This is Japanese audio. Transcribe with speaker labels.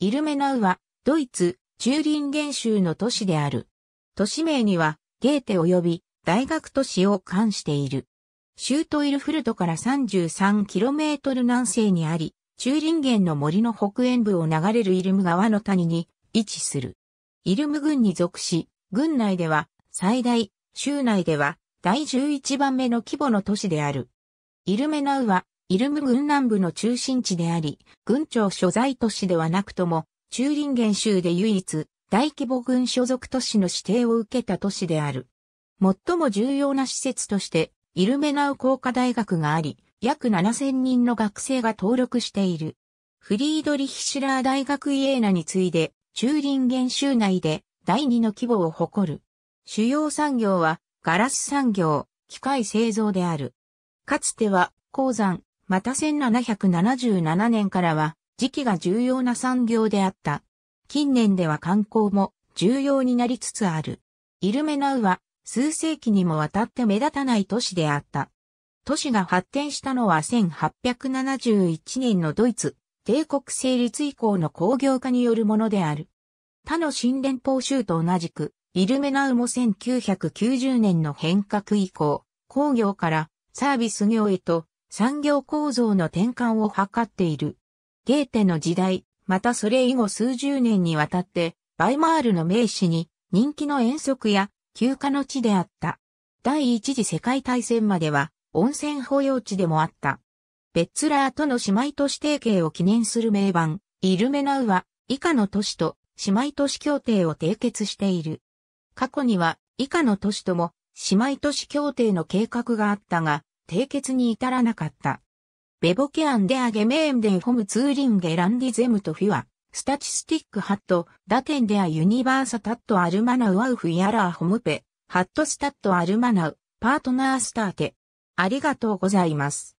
Speaker 1: イルメナウは、ドイツ、チューリンゲン州の都市である。都市名には、ゲーテ及び大学都市を冠している。州都イルフルトから 33km 南西にあり、チューリンゲンの森の北縁部を流れるイルム川の谷に位置する。イルム郡に属し、郡内では最大、州内では第11番目の規模の都市である。イルメナウはイルム軍南部の中心地であり、軍庁所在都市ではなくとも、ンゲ原州で唯一、大規模軍所属都市の指定を受けた都市である。最も重要な施設として、イルメナウ工科大学があり、約7000人の学生が登録している。フリードリヒシュラー大学イエーナに次いで、ンゲ原州内で第2の規模を誇る。主要産業は、ガラス産業、機械製造である。かつては、鉱山、また1777年からは時期が重要な産業であった。近年では観光も重要になりつつある。イルメナウは数世紀にもわたって目立たない都市であった。都市が発展したのは1871年のドイツ、帝国成立以降の工業化によるものである。他の新連邦州と同じく、イルメナウも1990年の変革以降、工業からサービス業へと産業構造の転換を図っている。ゲーテの時代、またそれ以後数十年にわたって、バイマールの名士に人気の遠足や休暇の地であった。第一次世界大戦までは温泉保養地でもあった。ベッツラーとの姉妹都市提携を記念する名盤、イルメナウは以下の都市と姉妹都市協定を締結している。過去には以下の都市とも姉妹都市協定の計画があったが、締結に至らなかった。ベボケアンデアゲメーンデンホムツーリンゲランディゼムトフィワ、スタチスティックハット、ダテンデアユニバーサタットアルマナウアウフィアラーホムペ、ハットスタットアルマナウ、パートナースターテ。ありがとうございます。